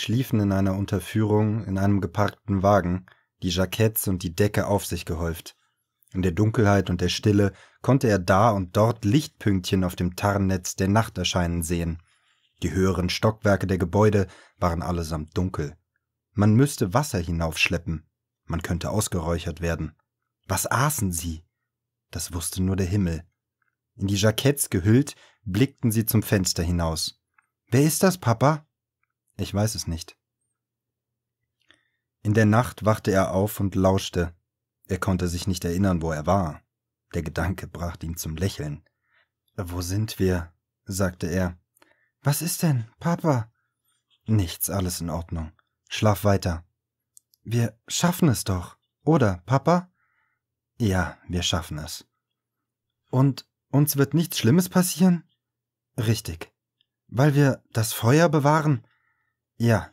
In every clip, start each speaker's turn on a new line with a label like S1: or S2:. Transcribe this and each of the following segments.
S1: schliefen in einer Unterführung in einem geparkten Wagen, die Jacketts und die Decke auf sich gehäuft. In der Dunkelheit und der Stille konnte er da und dort Lichtpünktchen auf dem Tarnnetz der Nacht erscheinen sehen. Die höheren Stockwerke der Gebäude waren allesamt dunkel. Man müsste Wasser hinaufschleppen. Man könnte ausgeräuchert werden. Was aßen sie? Das wusste nur der Himmel. In die Jacketts gehüllt, blickten sie zum Fenster hinaus. Wer ist das, Papa? Ich weiß es nicht. In der Nacht wachte er auf und lauschte. Er konnte sich nicht erinnern, wo er war. Der Gedanke brachte ihn zum Lächeln. Wo sind wir? sagte er. Was ist denn, Papa? Nichts, alles in Ordnung. Schlaf weiter. Wir schaffen es doch, oder, Papa? Ja, wir schaffen es. Und uns wird nichts Schlimmes passieren? Richtig. Weil wir das Feuer bewahren, ja,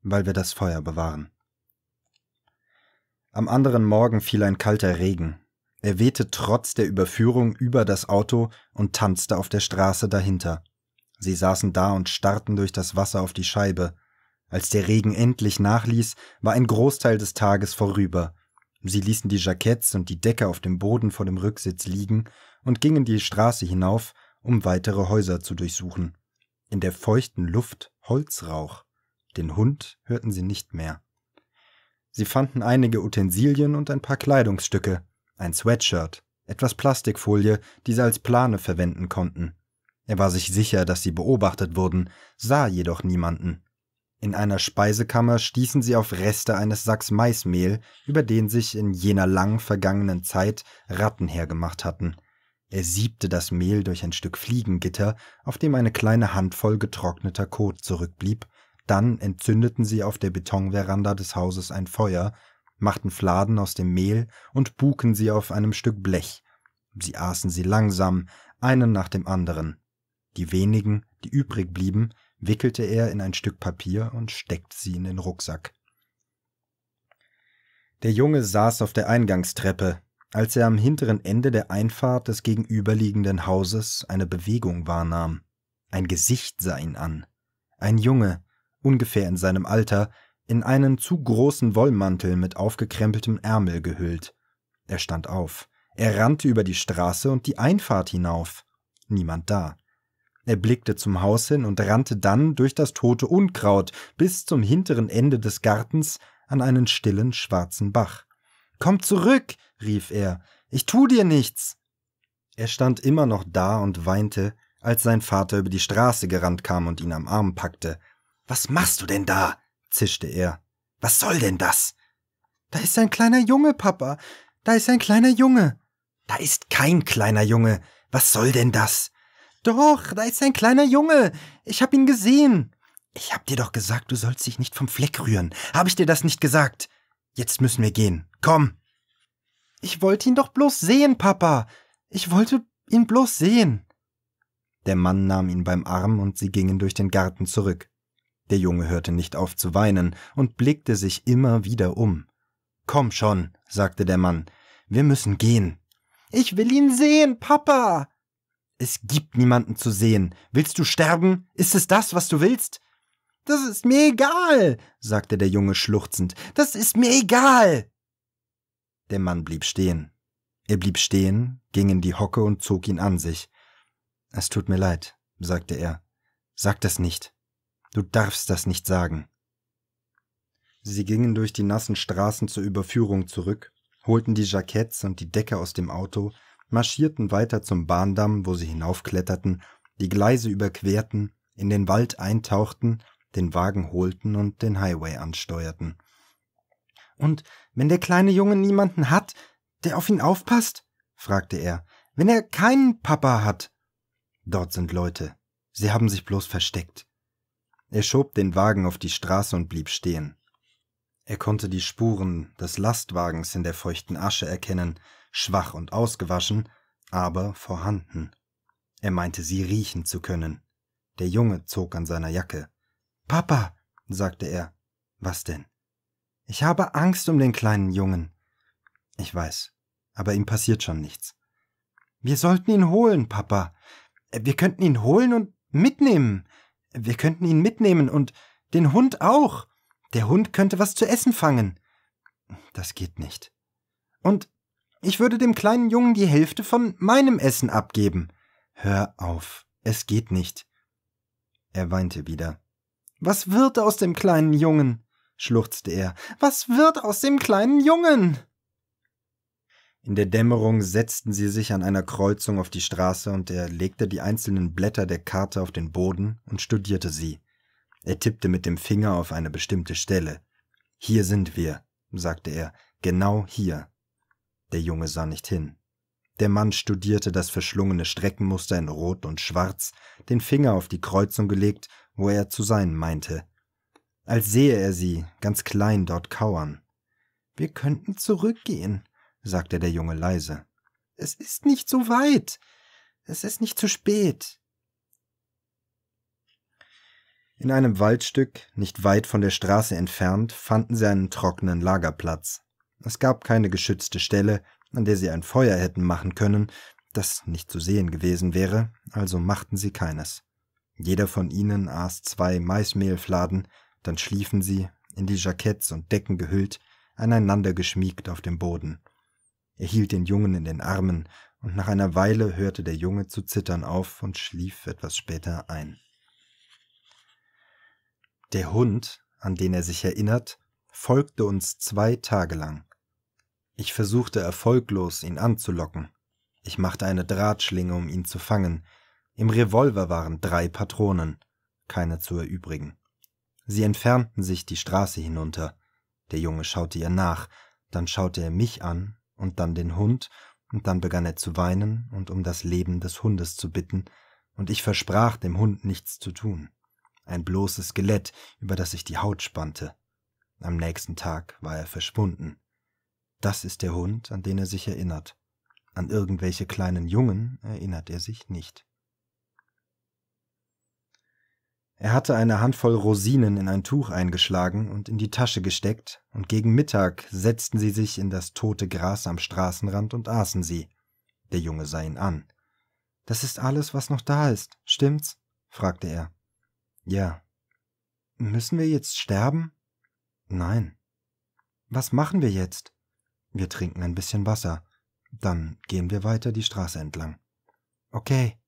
S1: weil wir das Feuer bewahren. Am anderen Morgen fiel ein kalter Regen. Er wehte trotz der Überführung über das Auto und tanzte auf der Straße dahinter. Sie saßen da und starrten durch das Wasser auf die Scheibe. Als der Regen endlich nachließ, war ein Großteil des Tages vorüber. Sie ließen die Jacketts und die Decke auf dem Boden vor dem Rücksitz liegen und gingen die Straße hinauf, um weitere Häuser zu durchsuchen. In der feuchten Luft Holzrauch. Den Hund hörten sie nicht mehr. Sie fanden einige Utensilien und ein paar Kleidungsstücke, ein Sweatshirt, etwas Plastikfolie, die sie als Plane verwenden konnten. Er war sich sicher, dass sie beobachtet wurden, sah jedoch niemanden. In einer Speisekammer stießen sie auf Reste eines Sacks Maismehl, über den sich in jener lang vergangenen Zeit Ratten hergemacht hatten. Er siebte das Mehl durch ein Stück Fliegengitter, auf dem eine kleine Handvoll getrockneter Kot zurückblieb, dann entzündeten sie auf der Betonveranda des Hauses ein Feuer, machten Fladen aus dem Mehl und buken sie auf einem Stück Blech. Sie aßen sie langsam, einen nach dem anderen. Die wenigen, die übrig blieben, wickelte er in ein Stück Papier und steckte sie in den Rucksack. Der Junge saß auf der Eingangstreppe, als er am hinteren Ende der Einfahrt des gegenüberliegenden Hauses eine Bewegung wahrnahm. Ein Gesicht sah ihn an. Ein Junge, ungefähr in seinem Alter, in einen zu großen Wollmantel mit aufgekrempeltem Ärmel gehüllt. Er stand auf. Er rannte über die Straße und die Einfahrt hinauf. Niemand da. Er blickte zum Haus hin und rannte dann durch das tote Unkraut bis zum hinteren Ende des Gartens an einen stillen schwarzen Bach. Komm zurück, rief er, ich tu dir nichts. Er stand immer noch da und weinte, als sein Vater über die Straße gerannt kam und ihn am Arm packte. Was machst du denn da? zischte er. Was soll denn das? Da ist ein kleiner Junge, Papa. Da ist ein kleiner Junge. Da ist kein kleiner Junge. Was soll denn das? Doch, da ist ein kleiner Junge. Ich hab ihn gesehen. Ich hab dir doch gesagt, du sollst dich nicht vom Fleck rühren. Hab ich dir das nicht gesagt? Jetzt müssen wir gehen. Komm. Ich wollte ihn doch bloß sehen, Papa. Ich wollte ihn bloß sehen. Der Mann nahm ihn beim Arm und sie gingen durch den Garten zurück. Der Junge hörte nicht auf zu weinen und blickte sich immer wieder um. Komm schon, sagte der Mann, wir müssen gehen. Ich will ihn sehen, Papa. Es gibt niemanden zu sehen. Willst du sterben? Ist es das, was du willst? Das ist mir egal, sagte der Junge schluchzend. Das ist mir egal. Der Mann blieb stehen. Er blieb stehen, ging in die Hocke und zog ihn an sich. Es tut mir leid, sagte er. Sag das nicht. Du darfst das nicht sagen. Sie gingen durch die nassen Straßen zur Überführung zurück, holten die Jacketts und die Decke aus dem Auto, marschierten weiter zum Bahndamm, wo sie hinaufkletterten, die Gleise überquerten, in den Wald eintauchten, den Wagen holten und den Highway ansteuerten. Und wenn der kleine Junge niemanden hat, der auf ihn aufpasst? fragte er. Wenn er keinen Papa hat? Dort sind Leute. Sie haben sich bloß versteckt. Er schob den Wagen auf die Straße und blieb stehen. Er konnte die Spuren des Lastwagens in der feuchten Asche erkennen, schwach und ausgewaschen, aber vorhanden. Er meinte sie riechen zu können. Der Junge zog an seiner Jacke. Papa, sagte er. Was denn? Ich habe Angst um den kleinen Jungen. Ich weiß, aber ihm passiert schon nichts. Wir sollten ihn holen, Papa. Äh, wir könnten ihn holen und mitnehmen. Wir könnten ihn mitnehmen und den Hund auch. Der Hund könnte was zu essen fangen. Das geht nicht. Und ich würde dem kleinen Jungen die Hälfte von meinem Essen abgeben. Hör auf, es geht nicht. Er weinte wieder. Was wird aus dem kleinen Jungen? schluchzte er. Was wird aus dem kleinen Jungen? In der Dämmerung setzten sie sich an einer Kreuzung auf die Straße und er legte die einzelnen Blätter der Karte auf den Boden und studierte sie. Er tippte mit dem Finger auf eine bestimmte Stelle. Hier sind wir, sagte er, genau hier. Der Junge sah nicht hin. Der Mann studierte das verschlungene Streckenmuster in Rot und Schwarz, den Finger auf die Kreuzung gelegt, wo er zu sein meinte. Als sehe er sie, ganz klein dort kauern. Wir könnten zurückgehen, sagte der Junge leise. Es ist nicht so weit. Es ist nicht zu spät. In einem Waldstück, nicht weit von der Straße entfernt, fanden sie einen trockenen Lagerplatz. Es gab keine geschützte Stelle, an der sie ein Feuer hätten machen können, das nicht zu sehen gewesen wäre, also machten sie keines. Jeder von ihnen aß zwei Maismehlfladen, dann schliefen sie, in die Jacketts und Decken gehüllt, aneinander geschmiegt auf dem Boden. Er hielt den Jungen in den Armen, und nach einer Weile hörte der Junge zu zittern auf und schlief etwas später ein. Der Hund, an den er sich erinnert, folgte uns zwei Tage lang. Ich versuchte erfolglos, ihn anzulocken. Ich machte eine Drahtschlinge, um ihn zu fangen. Im Revolver waren drei Patronen, keine zu erübrigen. Sie entfernten sich die Straße hinunter. Der Junge schaute ihr nach, dann schaute er mich an und dann den Hund, und dann begann er zu weinen und um das Leben des Hundes zu bitten, und ich versprach dem Hund nichts zu tun. Ein bloßes Skelett, über das ich die Haut spannte. Am nächsten Tag war er verschwunden. Das ist der Hund, an den er sich erinnert. An irgendwelche kleinen Jungen erinnert er sich nicht. er hatte eine handvoll rosinen in ein tuch eingeschlagen und in die tasche gesteckt und gegen mittag setzten sie sich in das tote gras am straßenrand und aßen sie der junge sah ihn an das ist alles was noch da ist stimmt's fragte er ja müssen wir jetzt sterben nein was machen wir jetzt wir trinken ein bisschen wasser dann gehen wir weiter die straße entlang okay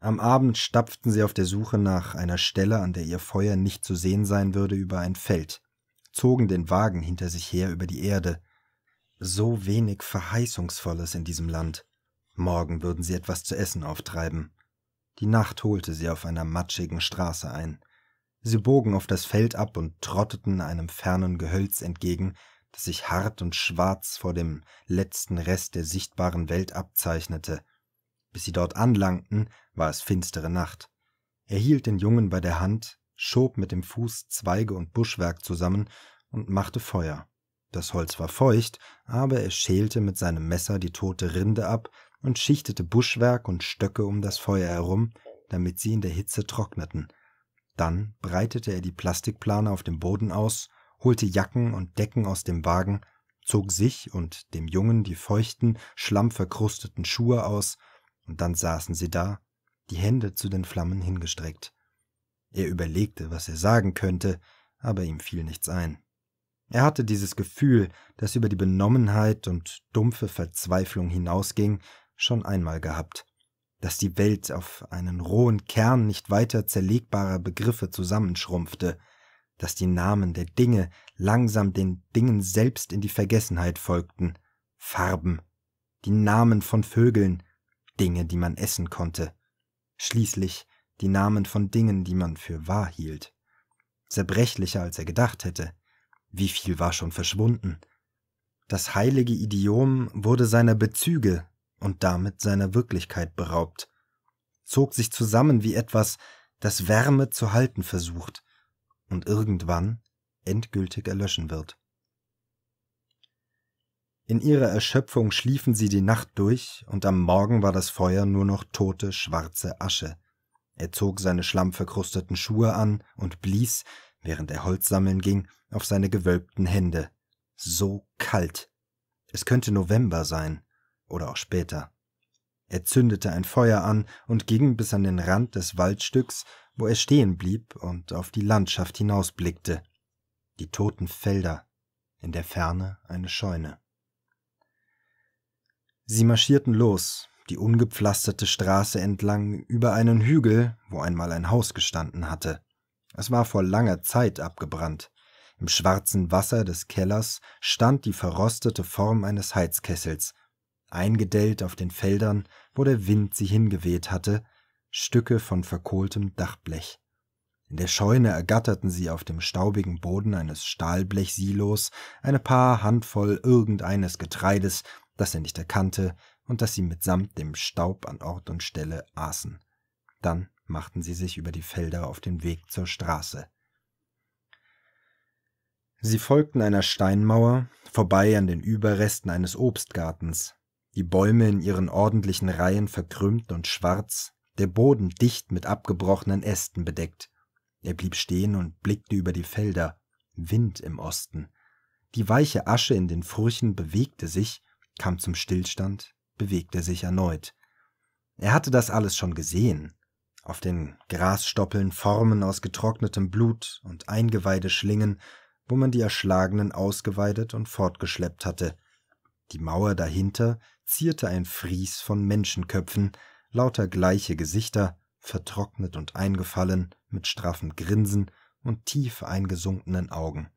S1: am Abend stapften sie auf der Suche nach einer Stelle, an der ihr Feuer nicht zu sehen sein würde, über ein Feld, zogen den Wagen hinter sich her über die Erde. So wenig Verheißungsvolles in diesem Land. Morgen würden sie etwas zu essen auftreiben. Die Nacht holte sie auf einer matschigen Straße ein. Sie bogen auf das Feld ab und trotteten einem fernen Gehölz entgegen, das sich hart und schwarz vor dem letzten Rest der sichtbaren Welt abzeichnete – bis sie dort anlangten, war es finstere Nacht. Er hielt den Jungen bei der Hand, schob mit dem Fuß Zweige und Buschwerk zusammen und machte Feuer. Das Holz war feucht, aber er schälte mit seinem Messer die tote Rinde ab und schichtete Buschwerk und Stöcke um das Feuer herum, damit sie in der Hitze trockneten. Dann breitete er die Plastikplane auf dem Boden aus, holte Jacken und Decken aus dem Wagen, zog sich und dem Jungen die feuchten, schlammverkrusteten Schuhe aus und dann saßen sie da, die Hände zu den Flammen hingestreckt. Er überlegte, was er sagen könnte, aber ihm fiel nichts ein. Er hatte dieses Gefühl, das über die Benommenheit und dumpfe Verzweiflung hinausging, schon einmal gehabt, dass die Welt auf einen rohen Kern nicht weiter zerlegbarer Begriffe zusammenschrumpfte, dass die Namen der Dinge langsam den Dingen selbst in die Vergessenheit folgten, Farben, die Namen von Vögeln, Dinge, die man essen konnte, schließlich die Namen von Dingen, die man für wahr hielt. Zerbrechlicher, als er gedacht hätte. Wie viel war schon verschwunden? Das heilige Idiom wurde seiner Bezüge und damit seiner Wirklichkeit beraubt, zog sich zusammen wie etwas, das Wärme zu halten versucht und irgendwann endgültig erlöschen wird. In ihrer Erschöpfung schliefen sie die Nacht durch, und am Morgen war das Feuer nur noch tote, schwarze Asche. Er zog seine schlammverkrusteten Schuhe an und blies, während er Holz sammeln ging, auf seine gewölbten Hände. So kalt. Es könnte November sein oder auch später. Er zündete ein Feuer an und ging bis an den Rand des Waldstücks, wo er stehen blieb und auf die Landschaft hinausblickte. Die toten Felder, in der Ferne eine Scheune. Sie marschierten los, die ungepflasterte Straße entlang, über einen Hügel, wo einmal ein Haus gestanden hatte. Es war vor langer Zeit abgebrannt. Im schwarzen Wasser des Kellers stand die verrostete Form eines Heizkessels. Eingedellt auf den Feldern, wo der Wind sie hingeweht hatte, Stücke von verkohltem Dachblech. In der Scheune ergatterten sie auf dem staubigen Boden eines Stahlblechsilos eine paar Handvoll irgendeines Getreides, das er nicht erkannte und das sie mitsamt dem Staub an Ort und Stelle aßen. Dann machten sie sich über die Felder auf den Weg zur Straße. Sie folgten einer Steinmauer, vorbei an den Überresten eines Obstgartens, die Bäume in ihren ordentlichen Reihen verkrümmt und schwarz, der Boden dicht mit abgebrochenen Ästen bedeckt. Er blieb stehen und blickte über die Felder, Wind im Osten. Die weiche Asche in den Furchen bewegte sich, kam zum Stillstand, bewegte sich erneut. Er hatte das alles schon gesehen. Auf den Grasstoppeln Formen aus getrocknetem Blut und Eingeweideschlingen, wo man die Erschlagenen ausgeweidet und fortgeschleppt hatte. Die Mauer dahinter zierte ein Fries von Menschenköpfen, lauter gleiche Gesichter, vertrocknet und eingefallen, mit straffen Grinsen und tief eingesunkenen Augen.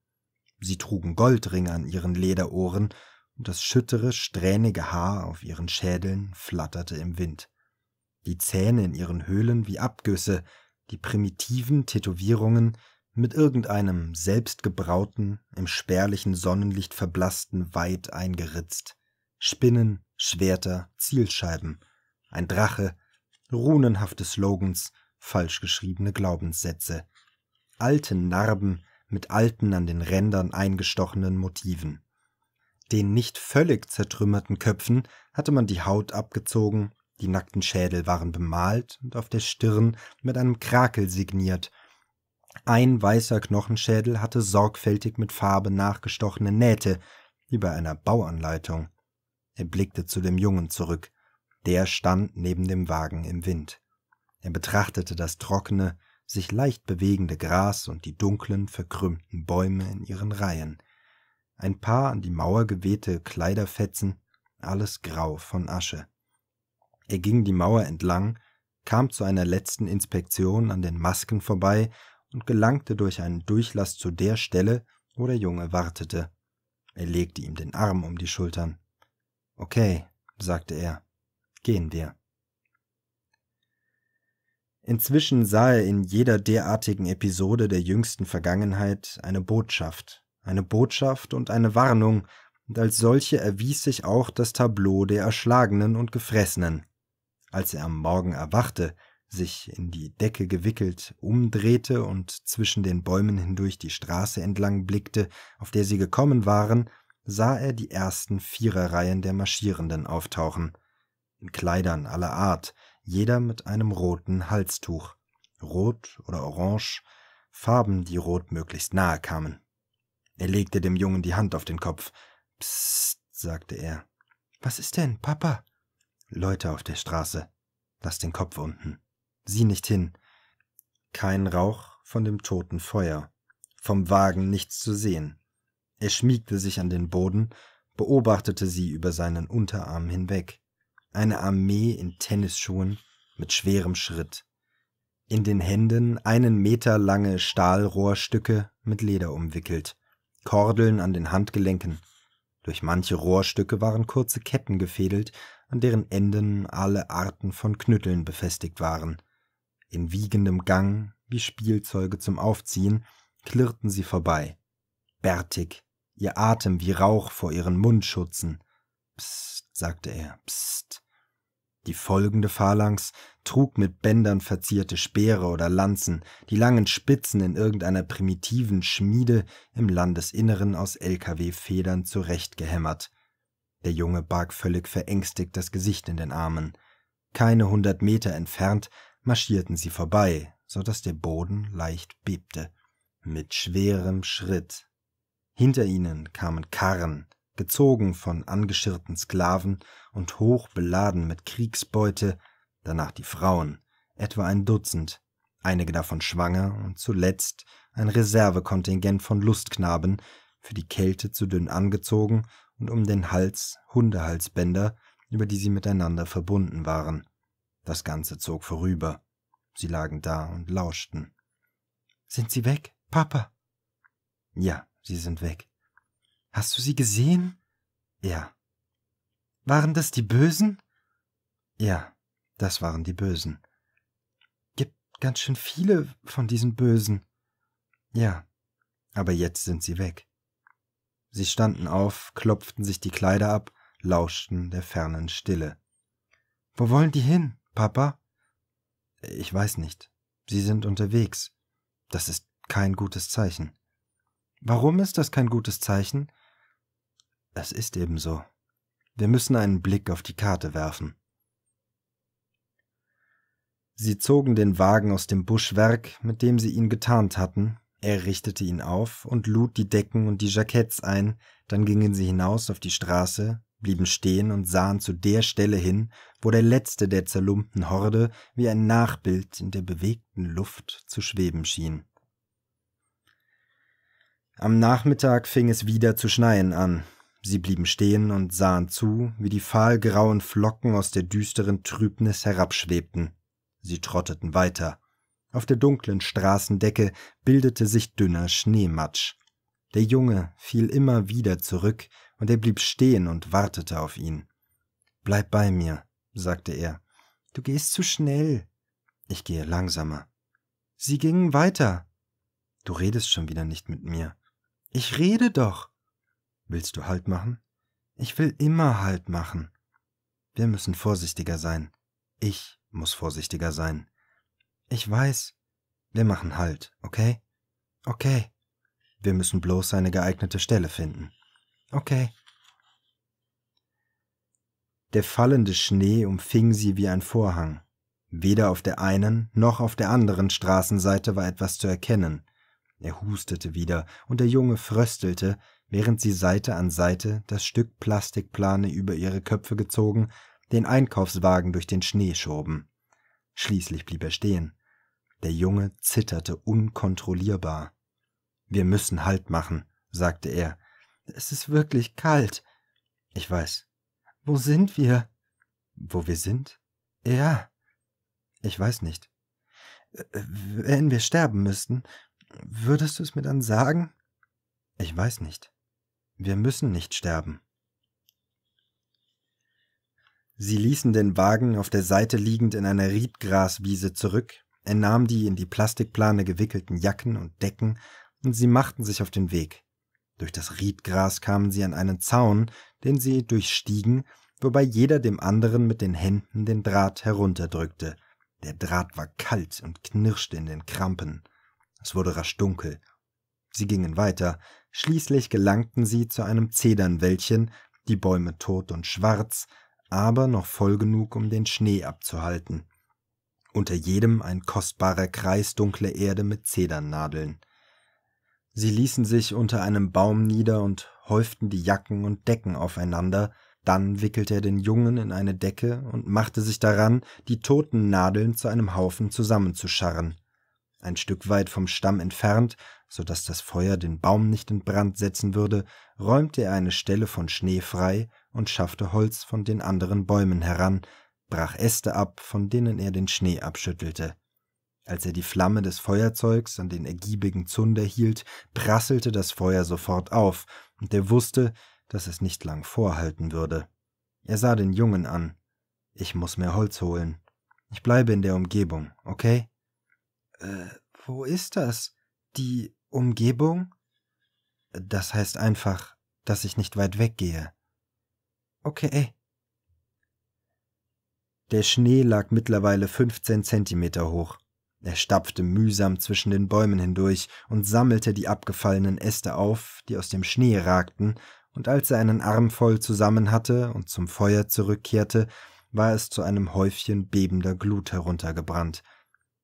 S1: Sie trugen Goldringe an ihren Lederohren und das schüttere, strähnige Haar auf ihren Schädeln flatterte im Wind. Die Zähne in ihren Höhlen wie Abgüsse, die primitiven Tätowierungen mit irgendeinem selbstgebrauten, im spärlichen Sonnenlicht verblassten Weid eingeritzt. Spinnen, Schwerter, Zielscheiben, ein Drache, runenhafte Slogans, falsch geschriebene Glaubenssätze, alte Narben mit alten an den Rändern eingestochenen Motiven. Den nicht völlig zertrümmerten Köpfen hatte man die Haut abgezogen, die nackten Schädel waren bemalt und auf der Stirn mit einem Krakel signiert. Ein weißer Knochenschädel hatte sorgfältig mit Farbe nachgestochene Nähte, wie bei einer Bauanleitung. Er blickte zu dem Jungen zurück. Der stand neben dem Wagen im Wind. Er betrachtete das trockene, sich leicht bewegende Gras und die dunklen, verkrümmten Bäume in ihren Reihen ein paar an die Mauer gewehte Kleiderfetzen, alles grau von Asche. Er ging die Mauer entlang, kam zu einer letzten Inspektion an den Masken vorbei und gelangte durch einen Durchlass zu der Stelle, wo der Junge wartete. Er legte ihm den Arm um die Schultern. Okay, sagte er, gehen wir. Inzwischen sah er in jeder derartigen Episode der jüngsten Vergangenheit eine Botschaft, eine Botschaft und eine Warnung, und als solche erwies sich auch das Tableau der Erschlagenen und Gefressenen. Als er am Morgen erwachte, sich in die Decke gewickelt, umdrehte und zwischen den Bäumen hindurch die Straße entlang blickte, auf der sie gekommen waren, sah er die ersten Viererreihen der Marschierenden auftauchen, in Kleidern aller Art, jeder mit einem roten Halstuch, rot oder orange, Farben, die rot möglichst nahe kamen. Er legte dem Jungen die Hand auf den Kopf. Psst, sagte er. Was ist denn, Papa? Leute auf der Straße. Lass den Kopf unten. Sieh nicht hin. Kein Rauch von dem toten Feuer. Vom Wagen nichts zu sehen. Er schmiegte sich an den Boden, beobachtete sie über seinen Unterarm hinweg. Eine Armee in Tennisschuhen mit schwerem Schritt. In den Händen einen Meter lange Stahlrohrstücke mit Leder umwickelt. Kordeln an den Handgelenken. Durch manche Rohrstücke waren kurze Ketten gefädelt, an deren Enden alle Arten von Knütteln befestigt waren. In wiegendem Gang, wie Spielzeuge zum Aufziehen, klirrten sie vorbei. Bärtig, ihr Atem wie Rauch vor ihren Mundschutzen. Psst, sagte er, psst. Die folgende Phalanx trug mit Bändern verzierte Speere oder Lanzen, die langen Spitzen in irgendeiner primitiven Schmiede im Landesinneren aus Lkw-Federn zurechtgehämmert. Der Junge barg völlig verängstigt das Gesicht in den Armen. Keine hundert Meter entfernt marschierten sie vorbei, so daß der Boden leicht bebte. Mit schwerem Schritt. Hinter ihnen kamen Karren, gezogen von angeschirrten Sklaven und hoch beladen mit Kriegsbeute, danach die Frauen, etwa ein Dutzend, einige davon schwanger und zuletzt ein Reservekontingent von Lustknaben, für die Kälte zu dünn angezogen und um den Hals Hundehalsbänder, über die sie miteinander verbunden waren. Das Ganze zog vorüber. Sie lagen da und lauschten. Sind sie weg, Papa? Ja, sie sind weg. Hast du sie gesehen? Ja. Waren das die Bösen? Ja, das waren die Bösen. Gibt ganz schön viele von diesen Bösen. Ja, aber jetzt sind sie weg. Sie standen auf, klopften sich die Kleider ab, lauschten der fernen Stille. Wo wollen die hin, Papa? Ich weiß nicht. Sie sind unterwegs. Das ist kein gutes Zeichen. Warum ist das kein gutes Zeichen? Es ist eben so. Wir müssen einen Blick auf die Karte werfen. Sie zogen den Wagen aus dem Buschwerk, mit dem sie ihn getarnt hatten, er richtete ihn auf und lud die Decken und die Jacketts ein, dann gingen sie hinaus auf die Straße, blieben stehen und sahen zu der Stelle hin, wo der letzte der zerlumpten Horde wie ein Nachbild in der bewegten Luft zu schweben schien. Am Nachmittag fing es wieder zu schneien an, sie blieben stehen und sahen zu, wie die fahlgrauen Flocken aus der düsteren Trübnis herabschwebten. Sie trotteten weiter. Auf der dunklen Straßendecke bildete sich dünner Schneematsch. Der Junge fiel immer wieder zurück, und er blieb stehen und wartete auf ihn. Bleib bei mir, sagte er. Du gehst zu schnell. Ich gehe langsamer. Sie gingen weiter. Du redest schon wieder nicht mit mir. Ich rede doch. Willst du Halt machen? Ich will immer Halt machen. Wir müssen vorsichtiger sein. Ich muss vorsichtiger sein. Ich weiß. Wir machen Halt, okay? Okay. Wir müssen bloß eine geeignete Stelle finden. Okay. Der fallende Schnee umfing sie wie ein Vorhang. Weder auf der einen noch auf der anderen Straßenseite war etwas zu erkennen. Er hustete wieder, und der Junge fröstelte, während sie Seite an Seite das Stück Plastikplane über ihre Köpfe gezogen den Einkaufswagen durch den Schnee schoben. Schließlich blieb er stehen. Der Junge zitterte unkontrollierbar. Wir müssen Halt machen, sagte er. Es ist wirklich kalt. Ich weiß. Wo sind wir? Wo wir sind? Ja. Ich weiß nicht. Wenn wir sterben müssten, würdest du es mir dann sagen? Ich weiß nicht. Wir müssen nicht sterben. Sie ließen den Wagen auf der Seite liegend in einer Riedgraswiese zurück, er nahm die in die Plastikplane gewickelten Jacken und Decken, und sie machten sich auf den Weg. Durch das Riedgras kamen sie an einen Zaun, den sie durchstiegen, wobei jeder dem anderen mit den Händen den Draht herunterdrückte. Der Draht war kalt und knirschte in den Krampen. Es wurde rasch dunkel. Sie gingen weiter, Schließlich gelangten sie zu einem Zedernwäldchen, die Bäume tot und schwarz, aber noch voll genug, um den Schnee abzuhalten. Unter jedem ein kostbarer Kreis dunkle Erde mit Zedernnadeln. Sie ließen sich unter einem Baum nieder und häuften die Jacken und Decken aufeinander, dann wickelte er den Jungen in eine Decke und machte sich daran, die toten Nadeln zu einem Haufen zusammenzuscharren ein Stück weit vom Stamm entfernt, so dass das Feuer den Baum nicht in Brand setzen würde, räumte er eine Stelle von Schnee frei und schaffte Holz von den anderen Bäumen heran, brach Äste ab, von denen er den Schnee abschüttelte. Als er die Flamme des Feuerzeugs an den ergiebigen Zunder hielt, prasselte das Feuer sofort auf, und er wusste, dass es nicht lang vorhalten würde. Er sah den Jungen an. Ich muss mehr Holz holen. Ich bleibe in der Umgebung, okay? Äh, wo ist das? Die Umgebung? Das heißt einfach, dass ich nicht weit weggehe. Okay. Der Schnee lag mittlerweile 15 Zentimeter hoch. Er stapfte mühsam zwischen den Bäumen hindurch und sammelte die abgefallenen Äste auf, die aus dem Schnee ragten, und als er einen Arm voll zusammen hatte und zum Feuer zurückkehrte, war es zu einem Häufchen bebender Glut heruntergebrannt.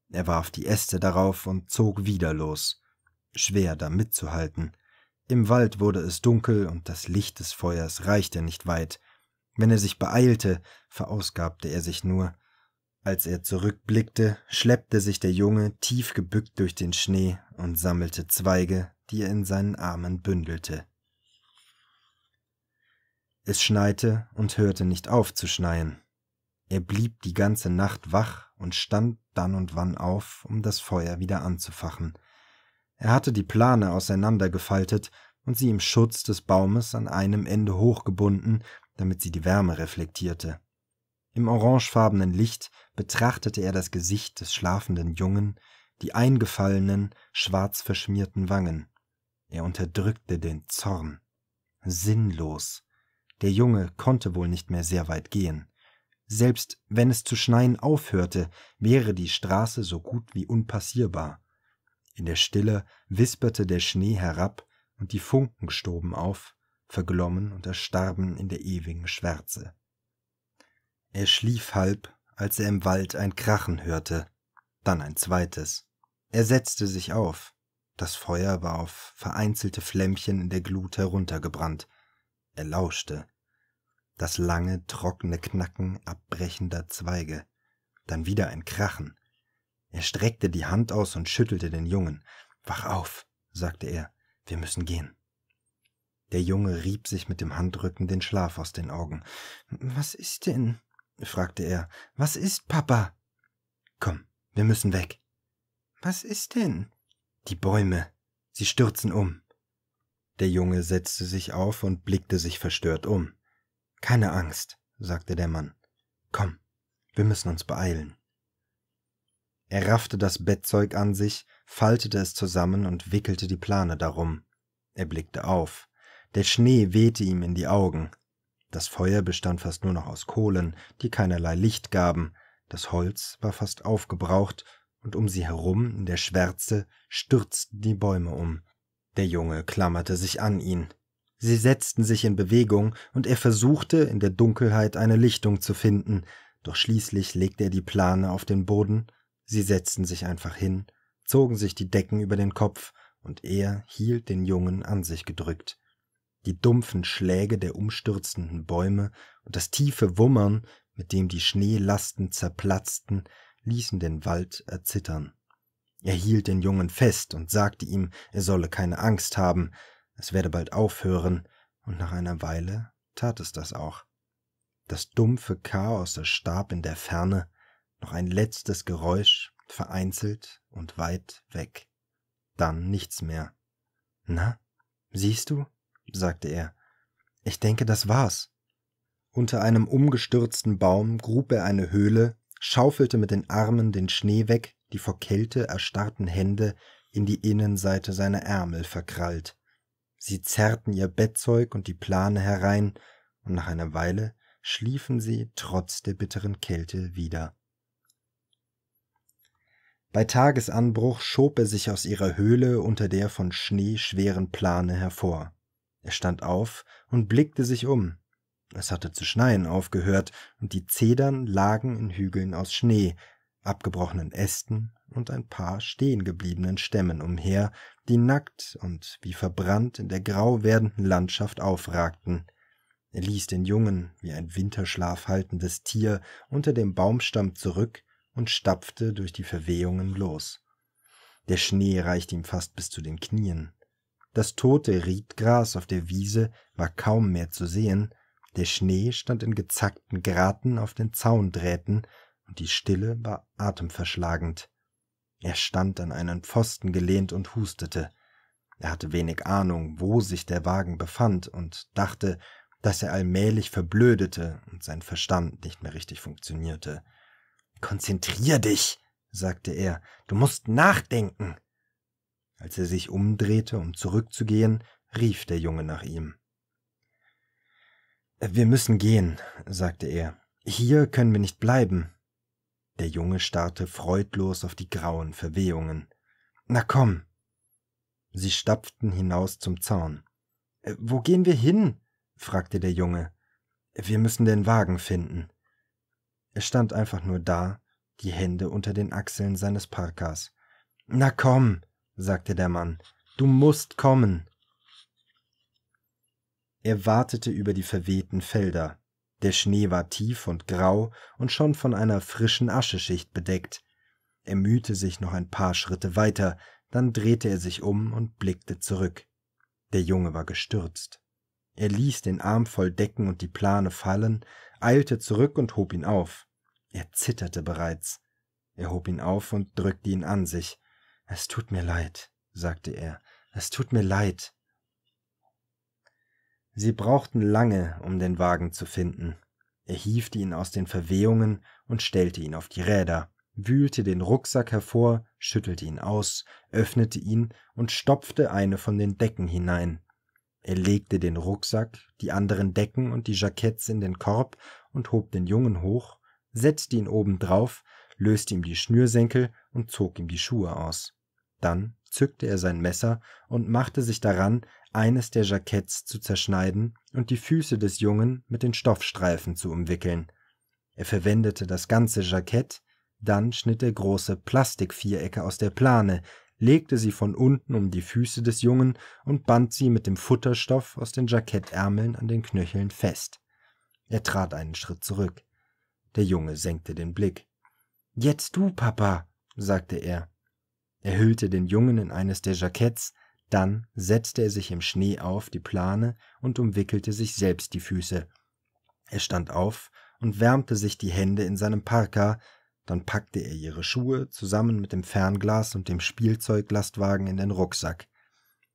S1: Er warf die Äste darauf und zog wieder los. Schwer da mitzuhalten. Im Wald wurde es dunkel und das Licht des Feuers reichte nicht weit. Wenn er sich beeilte, verausgabte er sich nur. Als er zurückblickte, schleppte sich der Junge tief gebückt durch den Schnee und sammelte Zweige, die er in seinen Armen bündelte. Es schneite und hörte nicht auf zu schneien. Er blieb die ganze Nacht wach und stand dann und wann auf, um das Feuer wieder anzufachen. Er hatte die Plane auseinandergefaltet und sie im Schutz des Baumes an einem Ende hochgebunden, damit sie die Wärme reflektierte. Im orangefarbenen Licht betrachtete er das Gesicht des schlafenden Jungen, die eingefallenen, schwarz verschmierten Wangen. Er unterdrückte den Zorn. Sinnlos. Der Junge konnte wohl nicht mehr sehr weit gehen. Selbst wenn es zu schneien aufhörte, wäre die Straße so gut wie unpassierbar. In der Stille wisperte der Schnee herab und die Funken stoben auf, verglommen und erstarben in der ewigen Schwärze. Er schlief halb, als er im Wald ein Krachen hörte, dann ein zweites. Er setzte sich auf. Das Feuer war auf vereinzelte Flämmchen in der Glut heruntergebrannt. Er lauschte das lange, trockene Knacken abbrechender Zweige, dann wieder ein Krachen. Er streckte die Hand aus und schüttelte den Jungen. Wach auf, sagte er, wir müssen gehen. Der Junge rieb sich mit dem Handrücken den Schlaf aus den Augen. Was ist denn? fragte er. Was ist, Papa? Komm, wir müssen weg. Was ist denn? Die Bäume. Sie stürzen um. Der Junge setzte sich auf und blickte sich verstört um. Keine Angst, sagte der Mann. Komm, wir müssen uns beeilen. Er raffte das Bettzeug an sich, faltete es zusammen und wickelte die Plane darum. Er blickte auf. Der Schnee wehte ihm in die Augen. Das Feuer bestand fast nur noch aus Kohlen, die keinerlei Licht gaben, das Holz war fast aufgebraucht, und um sie herum in der Schwärze stürzten die Bäume um. Der Junge klammerte sich an ihn. Sie setzten sich in Bewegung, und er versuchte, in der Dunkelheit eine Lichtung zu finden, doch schließlich legte er die Plane auf den Boden, sie setzten sich einfach hin, zogen sich die Decken über den Kopf, und er hielt den Jungen an sich gedrückt. Die dumpfen Schläge der umstürzenden Bäume und das tiefe Wummern, mit dem die Schneelasten zerplatzten, ließen den Wald erzittern. Er hielt den Jungen fest und sagte ihm, er solle keine Angst haben, es werde bald aufhören, und nach einer Weile tat es das auch. Das dumpfe Chaos erstarb in der Ferne, noch ein letztes Geräusch, vereinzelt und weit weg. Dann nichts mehr. Na, siehst du? sagte er. Ich denke, das war's. Unter einem umgestürzten Baum grub er eine Höhle, schaufelte mit den Armen den Schnee weg, die vor Kälte erstarrten Hände in die Innenseite seiner Ärmel verkrallt. Sie zerrten ihr Bettzeug und die Plane herein, und nach einer Weile schliefen sie trotz der bitteren Kälte wieder. Bei Tagesanbruch schob er sich aus ihrer Höhle unter der von Schnee schweren Plane hervor. Er stand auf und blickte sich um. Es hatte zu schneien aufgehört, und die Zedern lagen in Hügeln aus Schnee, abgebrochenen Ästen und ein paar stehengebliebenen Stämmen umher, die nackt und wie verbrannt in der grau werdenden Landschaft aufragten. Er ließ den jungen, wie ein Winterschlaf haltendes Tier unter dem Baumstamm zurück und stapfte durch die Verwehungen los. Der Schnee reichte ihm fast bis zu den Knien. Das tote Riedgras auf der Wiese war kaum mehr zu sehen, der Schnee stand in gezackten Graten auf den Zaundrähten, und die Stille war atemverschlagend er stand an einen Pfosten gelehnt und hustete. Er hatte wenig Ahnung, wo sich der Wagen befand, und dachte, dass er allmählich verblödete und sein Verstand nicht mehr richtig funktionierte. Konzentrier dich, sagte er, du musst nachdenken. Als er sich umdrehte, um zurückzugehen, rief der Junge nach ihm. Wir müssen gehen, sagte er. Hier können wir nicht bleiben. Der Junge starrte freudlos auf die grauen Verwehungen. Na komm! Sie stapften hinaus zum Zaun. Äh, wo gehen wir hin? fragte der Junge. Wir müssen den Wagen finden. Er stand einfach nur da, die Hände unter den Achseln seines Parkas. Na komm, sagte der Mann, du musst kommen. Er wartete über die verwehten Felder. Der Schnee war tief und grau und schon von einer frischen Ascheschicht bedeckt. Er mühte sich noch ein paar Schritte weiter, dann drehte er sich um und blickte zurück. Der Junge war gestürzt. Er ließ den Arm voll Decken und die Plane fallen, eilte zurück und hob ihn auf. Er zitterte bereits. Er hob ihn auf und drückte ihn an sich. Es tut mir leid, sagte er. Es tut mir leid. Sie brauchten lange, um den Wagen zu finden. Er hiefte ihn aus den Verwehungen und stellte ihn auf die Räder, wühlte den Rucksack hervor, schüttelte ihn aus, öffnete ihn und stopfte eine von den Decken hinein. Er legte den Rucksack, die anderen Decken und die Jacketts in den Korb und hob den Jungen hoch, setzte ihn oben drauf, löste ihm die Schnürsenkel und zog ihm die Schuhe aus. Dann zückte er sein Messer und machte sich daran, eines der Jacketts zu zerschneiden und die Füße des Jungen mit den Stoffstreifen zu umwickeln. Er verwendete das ganze Jackett, dann schnitt er große Plastikvierecke aus der Plane, legte sie von unten um die Füße des Jungen und band sie mit dem Futterstoff aus den Jackettärmeln an den Knöcheln fest. Er trat einen Schritt zurück. Der Junge senkte den Blick. Jetzt du, Papa, sagte er. Er hüllte den Jungen in eines der Jacketts, dann setzte er sich im Schnee auf die Plane und umwickelte sich selbst die Füße. Er stand auf und wärmte sich die Hände in seinem Parka, dann packte er ihre Schuhe zusammen mit dem Fernglas und dem Spielzeuglastwagen in den Rucksack.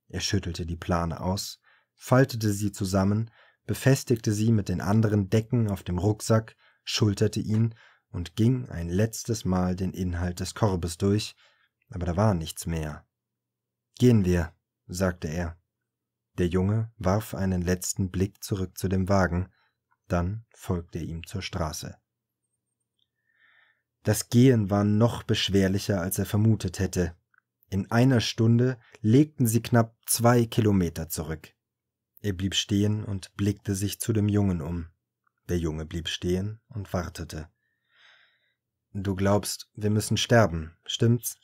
S1: Er schüttelte die Plane aus, faltete sie zusammen, befestigte sie mit den anderen Decken auf dem Rucksack, schulterte ihn und ging ein letztes Mal den Inhalt des Korbes durch, aber da war nichts mehr. Gehen wir, sagte er. Der Junge warf einen letzten Blick zurück zu dem Wagen, dann folgte er ihm zur Straße. Das Gehen war noch beschwerlicher, als er vermutet hätte. In einer Stunde legten sie knapp zwei Kilometer zurück. Er blieb stehen und blickte sich zu dem Jungen um. Der Junge blieb stehen und wartete. Du glaubst, wir müssen sterben, stimmt's?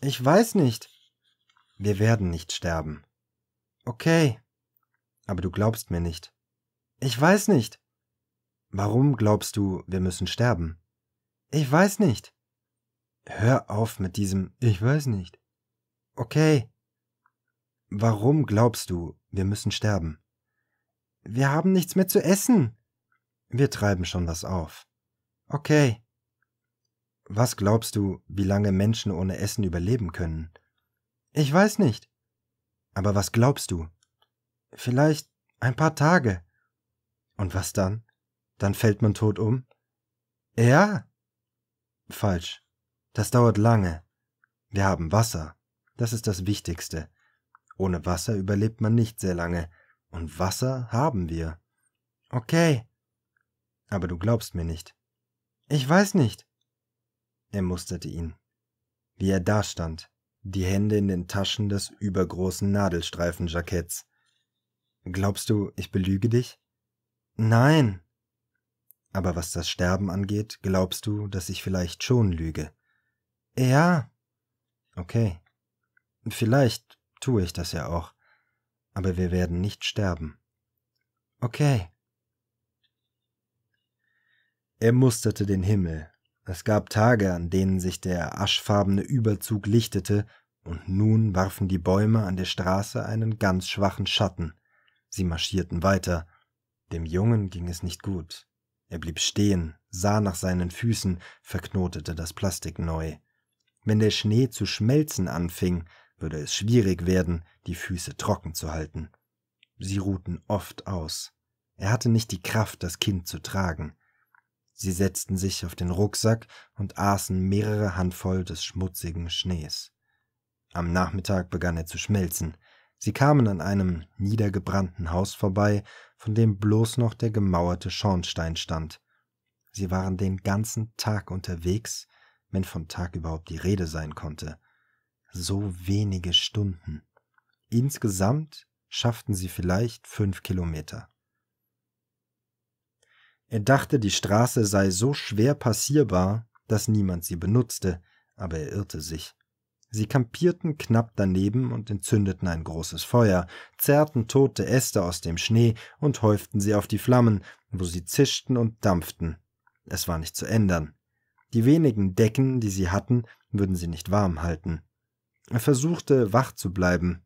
S1: Ich weiß nicht, wir werden nicht sterben. Okay. Aber du glaubst mir nicht. Ich weiß nicht. Warum glaubst du, wir müssen sterben? Ich weiß nicht. Hör auf mit diesem Ich weiß nicht. Okay. Warum glaubst du, wir müssen sterben? Wir haben nichts mehr zu essen. Wir treiben schon was auf. Okay. Was glaubst du, wie lange Menschen ohne Essen überleben können? Ich weiß nicht. Aber was glaubst du? Vielleicht ein paar Tage. Und was dann? Dann fällt man tot um? Ja. Falsch. Das dauert lange. Wir haben Wasser. Das ist das Wichtigste. Ohne Wasser überlebt man nicht sehr lange. Und Wasser haben wir. Okay. Aber du glaubst mir nicht. Ich weiß nicht. Er musterte ihn. Wie er dastand, die Hände in den Taschen des übergroßen Nadelstreifenjacketts. Glaubst du, ich belüge dich? Nein. Aber was das Sterben angeht, glaubst du, dass ich vielleicht schon lüge? Ja. Okay. Vielleicht tue ich das ja auch. Aber wir werden nicht sterben. Okay. Er musterte den Himmel. Es gab Tage, an denen sich der aschfarbene Überzug lichtete und nun warfen die Bäume an der Straße einen ganz schwachen Schatten. Sie marschierten weiter. Dem Jungen ging es nicht gut. Er blieb stehen, sah nach seinen Füßen, verknotete das Plastik neu. Wenn der Schnee zu schmelzen anfing, würde es schwierig werden, die Füße trocken zu halten. Sie ruhten oft aus. Er hatte nicht die Kraft, das Kind zu tragen. Sie setzten sich auf den Rucksack und aßen mehrere Handvoll des schmutzigen Schnees. Am Nachmittag begann er zu schmelzen. Sie kamen an einem niedergebrannten Haus vorbei, von dem bloß noch der gemauerte Schornstein stand. Sie waren den ganzen Tag unterwegs, wenn von Tag überhaupt die Rede sein konnte. So wenige Stunden. Insgesamt schafften sie vielleicht fünf Kilometer. Er dachte, die Straße sei so schwer passierbar, dass niemand sie benutzte, aber er irrte sich. Sie kampierten knapp daneben und entzündeten ein großes Feuer, zerrten tote Äste aus dem Schnee und häuften sie auf die Flammen, wo sie zischten und dampften. Es war nicht zu ändern. Die wenigen Decken, die sie hatten, würden sie nicht warm halten. Er versuchte, wach zu bleiben.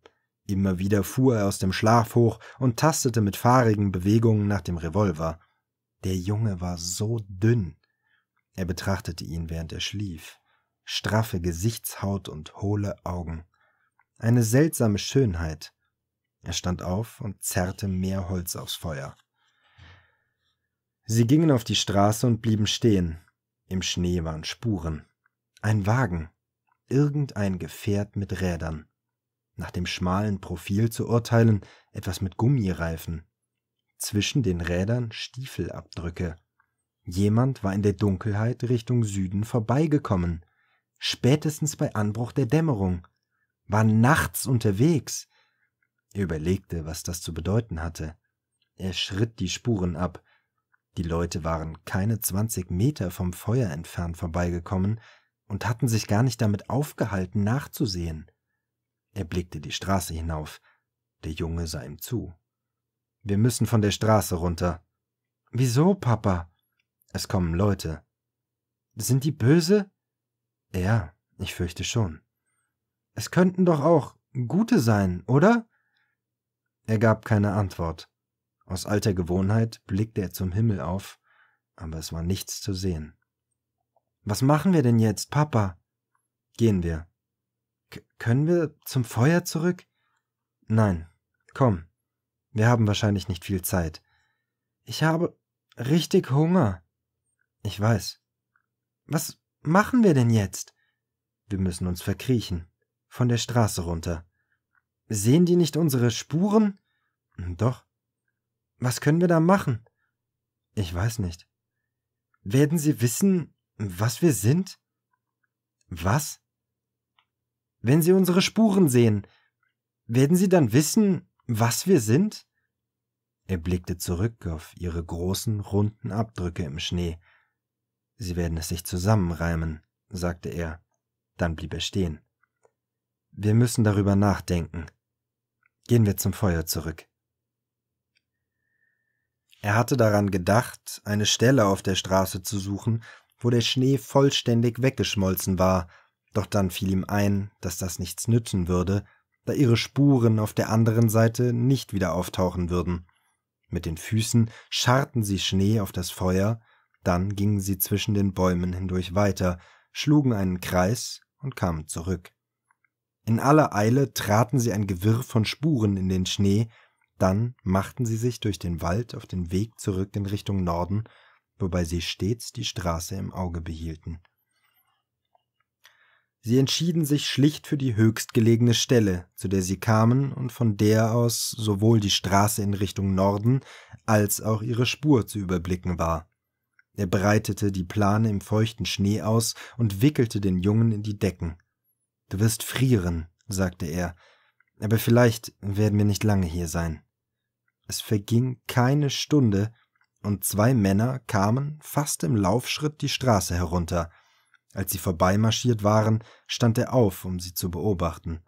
S1: Immer wieder fuhr er aus dem Schlaf hoch und tastete mit fahrigen Bewegungen nach dem Revolver. Der Junge war so dünn. Er betrachtete ihn, während er schlief straffe Gesichtshaut und hohle Augen. Eine seltsame Schönheit. Er stand auf und zerrte mehr Holz aufs Feuer. Sie gingen auf die Straße und blieben stehen. Im Schnee waren Spuren. Ein Wagen. Irgendein Gefährt mit Rädern. Nach dem schmalen Profil zu urteilen, etwas mit Gummireifen. Zwischen den Rädern Stiefelabdrücke. Jemand war in der Dunkelheit Richtung Süden vorbeigekommen spätestens bei Anbruch der Dämmerung, war nachts unterwegs. Er überlegte, was das zu bedeuten hatte. Er schritt die Spuren ab. Die Leute waren keine zwanzig Meter vom Feuer entfernt vorbeigekommen und hatten sich gar nicht damit aufgehalten, nachzusehen. Er blickte die Straße hinauf. Der Junge sah ihm zu. Wir müssen von der Straße runter. Wieso, Papa? Es kommen Leute. Sind die böse? Ja, ich fürchte schon. Es könnten doch auch gute sein, oder? Er gab keine Antwort. Aus alter Gewohnheit blickte er zum Himmel auf, aber es war nichts zu sehen. Was machen wir denn jetzt, Papa? Gehen wir. K können wir zum Feuer zurück? Nein, komm. Wir haben wahrscheinlich nicht viel Zeit. Ich habe richtig Hunger. Ich weiß. Was machen wir denn jetzt? Wir müssen uns verkriechen. Von der Straße runter. Sehen die nicht unsere Spuren? Hm, doch. Was können wir da machen? Ich weiß nicht. Werden sie wissen, was wir sind? Was? Wenn sie unsere Spuren sehen, werden sie dann wissen, was wir sind? Er blickte zurück auf ihre großen, runden Abdrücke im Schnee, Sie werden es sich zusammenreimen, sagte er. Dann blieb er stehen. Wir müssen darüber nachdenken. Gehen wir zum Feuer zurück. Er hatte daran gedacht, eine Stelle auf der Straße zu suchen, wo der Schnee vollständig weggeschmolzen war, doch dann fiel ihm ein, dass das nichts nützen würde, da ihre Spuren auf der anderen Seite nicht wieder auftauchen würden. Mit den Füßen scharrten sie Schnee auf das Feuer, dann gingen sie zwischen den Bäumen hindurch weiter, schlugen einen Kreis und kamen zurück. In aller Eile traten sie ein Gewirr von Spuren in den Schnee, dann machten sie sich durch den Wald auf den Weg zurück in Richtung Norden, wobei sie stets die Straße im Auge behielten. Sie entschieden sich schlicht für die höchstgelegene Stelle, zu der sie kamen und von der aus sowohl die Straße in Richtung Norden als auch ihre Spur zu überblicken war. Er breitete die Plane im feuchten Schnee aus und wickelte den Jungen in die Decken. Du wirst frieren, sagte er, aber vielleicht werden wir nicht lange hier sein. Es verging keine Stunde, und zwei Männer kamen fast im Laufschritt die Straße herunter. Als sie vorbeimarschiert waren, stand er auf, um sie zu beobachten.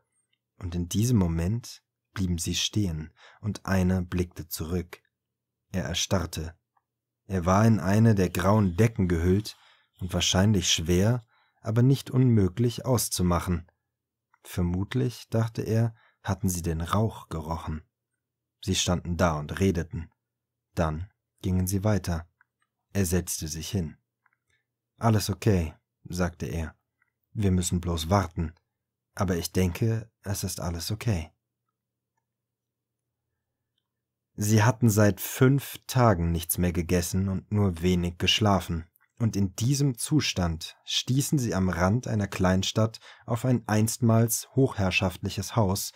S1: Und in diesem Moment blieben sie stehen, und einer blickte zurück. Er erstarrte. Er war in eine der grauen Decken gehüllt und wahrscheinlich schwer, aber nicht unmöglich auszumachen. Vermutlich, dachte er, hatten sie den Rauch gerochen. Sie standen da und redeten. Dann gingen sie weiter. Er setzte sich hin. Alles okay, sagte er. Wir müssen bloß warten. Aber ich denke, es ist alles okay. Sie hatten seit fünf Tagen nichts mehr gegessen und nur wenig geschlafen, und in diesem Zustand stießen sie am Rand einer Kleinstadt auf ein einstmals hochherrschaftliches Haus,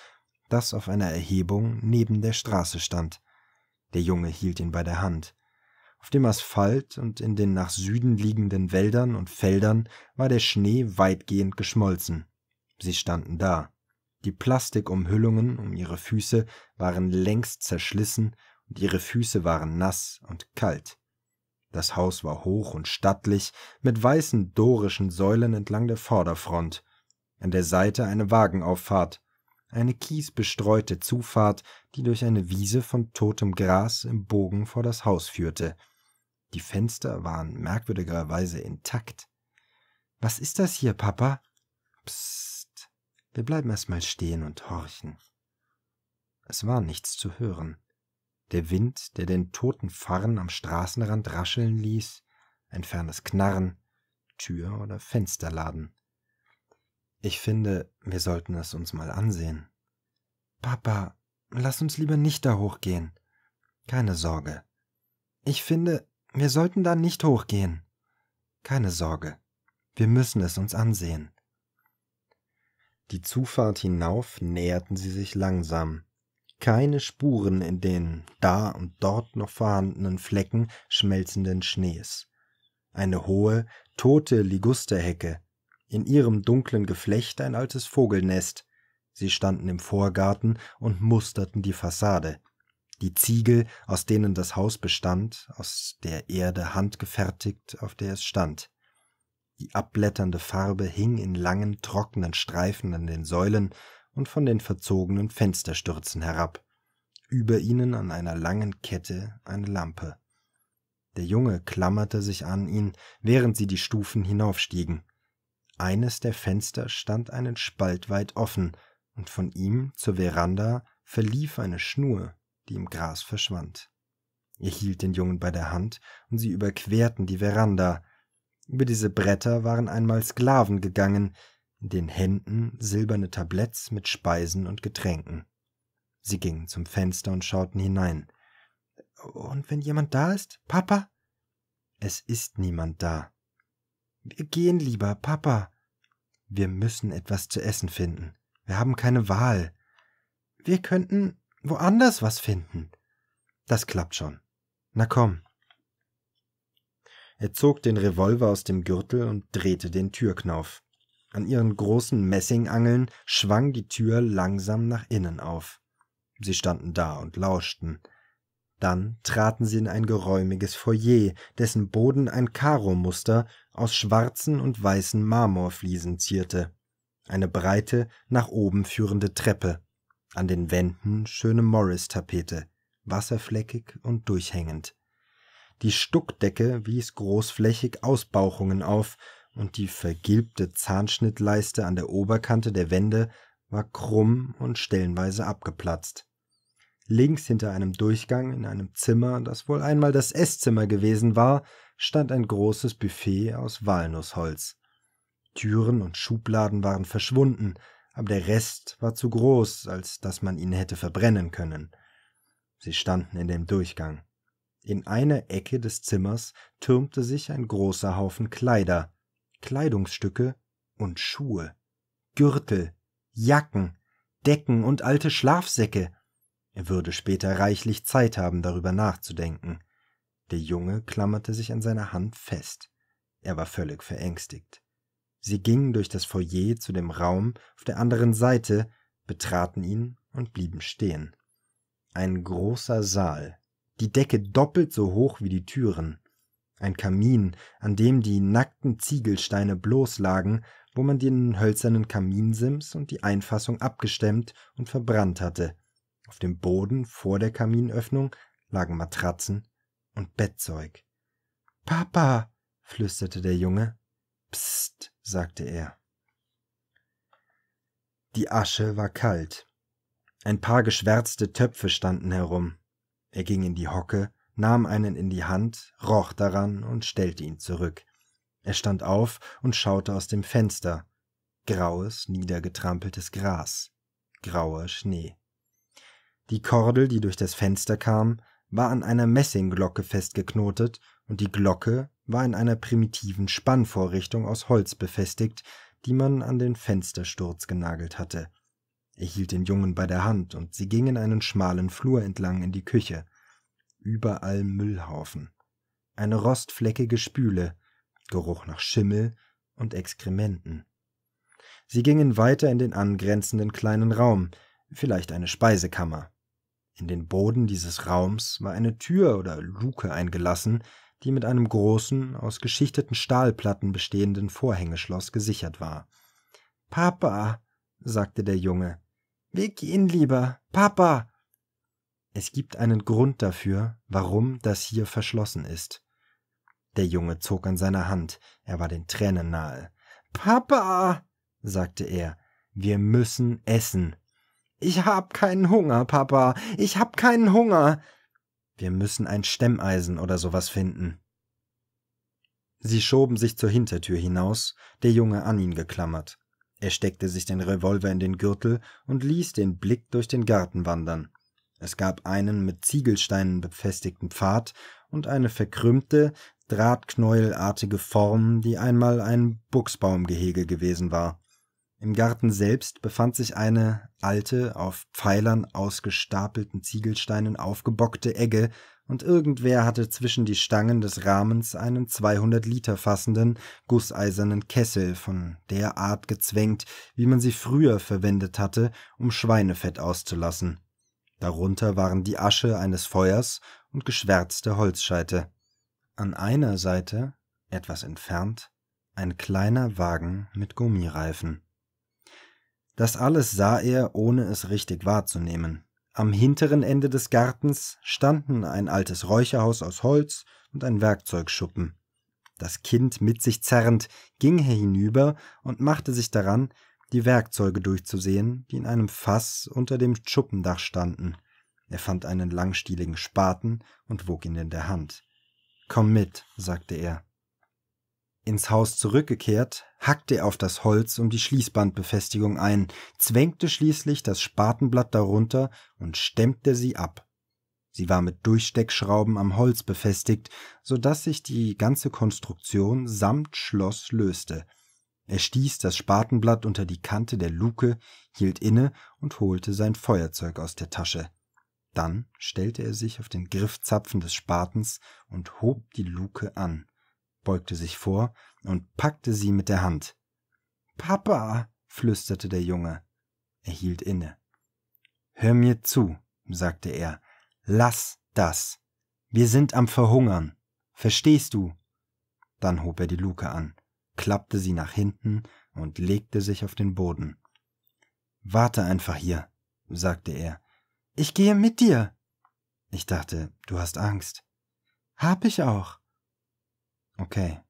S1: das auf einer Erhebung neben der Straße stand. Der Junge hielt ihn bei der Hand. Auf dem Asphalt und in den nach Süden liegenden Wäldern und Feldern war der Schnee weitgehend geschmolzen. Sie standen da, die Plastikumhüllungen um ihre Füße waren längst zerschlissen und ihre Füße waren nass und kalt. Das Haus war hoch und stattlich, mit weißen dorischen Säulen entlang der Vorderfront. An der Seite eine Wagenauffahrt, eine kiesbestreute Zufahrt, die durch eine Wiese von totem Gras im Bogen vor das Haus führte. Die Fenster waren merkwürdigerweise intakt. Was ist das hier, Papa? Psst. Wir bleiben erstmal stehen und horchen. Es war nichts zu hören. Der Wind, der den toten Farn am Straßenrand rascheln ließ, ein fernes Knarren, Tür- oder Fensterladen. Ich finde, wir sollten es uns mal ansehen. Papa, lass uns lieber nicht da hochgehen. Keine Sorge. Ich finde, wir sollten da nicht hochgehen. Keine Sorge. Wir müssen es uns ansehen die zufahrt hinauf näherten sie sich langsam keine spuren in den da und dort noch vorhandenen flecken schmelzenden schnees eine hohe tote ligusterhecke in ihrem dunklen geflecht ein altes vogelnest sie standen im vorgarten und musterten die fassade die ziegel aus denen das haus bestand aus der erde handgefertigt auf der es stand die abblätternde Farbe hing in langen, trockenen Streifen an den Säulen und von den verzogenen Fensterstürzen herab. Über ihnen an einer langen Kette eine Lampe. Der Junge klammerte sich an ihn, während sie die Stufen hinaufstiegen. Eines der Fenster stand einen Spalt weit offen, und von ihm zur Veranda verlief eine Schnur, die im Gras verschwand. Er hielt den Jungen bei der Hand, und sie überquerten die Veranda, über diese Bretter waren einmal Sklaven gegangen, in den Händen silberne Tabletts mit Speisen und Getränken. Sie gingen zum Fenster und schauten hinein. Und wenn jemand da ist, Papa? Es ist niemand da. Wir gehen lieber, Papa. Wir müssen etwas zu essen finden. Wir haben keine Wahl. Wir könnten woanders was finden. Das klappt schon. Na komm. Er zog den Revolver aus dem Gürtel und drehte den Türknauf. An ihren großen Messingangeln schwang die Tür langsam nach innen auf. Sie standen da und lauschten. Dann traten sie in ein geräumiges Foyer, dessen Boden ein Karomuster aus schwarzen und weißen Marmorfliesen zierte. Eine breite, nach oben führende Treppe. An den Wänden schöne Morris-Tapete, wasserfleckig und durchhängend die Stuckdecke wies großflächig Ausbauchungen auf, und die vergilbte Zahnschnittleiste an der Oberkante der Wände war krumm und stellenweise abgeplatzt. Links hinter einem Durchgang in einem Zimmer, das wohl einmal das Esszimmer gewesen war, stand ein großes Buffet aus Walnussholz. Türen und Schubladen waren verschwunden, aber der Rest war zu groß, als dass man ihn hätte verbrennen können. Sie standen in dem Durchgang. In einer Ecke des Zimmers türmte sich ein großer Haufen Kleider, Kleidungsstücke und Schuhe, Gürtel, Jacken, Decken und alte Schlafsäcke. Er würde später reichlich Zeit haben, darüber nachzudenken. Der Junge klammerte sich an seiner Hand fest. Er war völlig verängstigt. Sie gingen durch das Foyer zu dem Raum auf der anderen Seite, betraten ihn und blieben stehen. Ein großer Saal, die Decke doppelt so hoch wie die Türen. Ein Kamin, an dem die nackten Ziegelsteine bloß lagen, wo man den hölzernen Kaminsims und die Einfassung abgestemmt und verbrannt hatte. Auf dem Boden vor der Kaminöffnung lagen Matratzen und Bettzeug. Papa, flüsterte der Junge. Psst, sagte er. Die Asche war kalt. Ein paar geschwärzte Töpfe standen herum. Er ging in die Hocke, nahm einen in die Hand, roch daran und stellte ihn zurück. Er stand auf und schaute aus dem Fenster. Graues, niedergetrampeltes Gras, grauer Schnee. Die Kordel, die durch das Fenster kam, war an einer Messingglocke festgeknotet und die Glocke war in einer primitiven Spannvorrichtung aus Holz befestigt, die man an den Fenstersturz genagelt hatte. Er hielt den Jungen bei der Hand, und sie gingen einen schmalen Flur entlang in die Küche. Überall Müllhaufen. Eine rostfleckige Spüle, Geruch nach Schimmel und Exkrementen. Sie gingen weiter in den angrenzenden kleinen Raum, vielleicht eine Speisekammer. In den Boden dieses Raums war eine Tür oder Luke eingelassen, die mit einem großen, aus geschichteten Stahlplatten bestehenden Vorhängeschloss gesichert war. Papa, sagte der Junge. Wir gehen lieber, Papa. Es gibt einen Grund dafür, warum das hier verschlossen ist. Der Junge zog an seiner Hand, er war den Tränen nahe. Papa, sagte er, wir müssen essen. Ich hab keinen Hunger, Papa, ich hab keinen Hunger. Wir müssen ein Stemmeisen oder sowas finden. Sie schoben sich zur Hintertür hinaus, der Junge an ihn geklammert. Er steckte sich den Revolver in den Gürtel und ließ den Blick durch den Garten wandern. Es gab einen mit Ziegelsteinen befestigten Pfad und eine verkrümmte, drahtknäuelartige Form, die einmal ein Buchsbaumgehege gewesen war. Im Garten selbst befand sich eine alte, auf Pfeilern ausgestapelten Ziegelsteinen aufgebockte Egge und irgendwer hatte zwischen die Stangen des Rahmens einen 200 Liter fassenden, gusseisernen Kessel von der Art gezwängt, wie man sie früher verwendet hatte, um Schweinefett auszulassen. Darunter waren die Asche eines Feuers und geschwärzte Holzscheite. An einer Seite, etwas entfernt, ein kleiner Wagen mit Gummireifen. Das alles sah er, ohne es richtig wahrzunehmen. Am hinteren Ende des Gartens standen ein altes Räucherhaus aus Holz und ein Werkzeugschuppen. Das Kind mit sich zerrend ging er hinüber und machte sich daran, die Werkzeuge durchzusehen, die in einem Fass unter dem Schuppendach standen. Er fand einen langstieligen Spaten und wog ihn in der Hand. Komm mit, sagte er. Ins Haus zurückgekehrt, hackte er auf das Holz um die Schließbandbefestigung ein, zwängte schließlich das Spatenblatt darunter und stemmte sie ab. Sie war mit Durchsteckschrauben am Holz befestigt, so dass sich die ganze Konstruktion samt Schloss löste. Er stieß das Spatenblatt unter die Kante der Luke, hielt inne und holte sein Feuerzeug aus der Tasche. Dann stellte er sich auf den Griffzapfen des Spatens und hob die Luke an beugte sich vor und packte sie mit der Hand. Papa, flüsterte der Junge. Er hielt inne. Hör mir zu, sagte er. Lass das. Wir sind am Verhungern. Verstehst du? Dann hob er die Luke an, klappte sie nach hinten und legte sich auf den Boden. Warte einfach hier, sagte er. Ich gehe mit dir. Ich dachte, du hast Angst. Hab ich auch. Okay.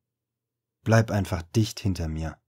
S1: Bleib einfach dicht hinter mir.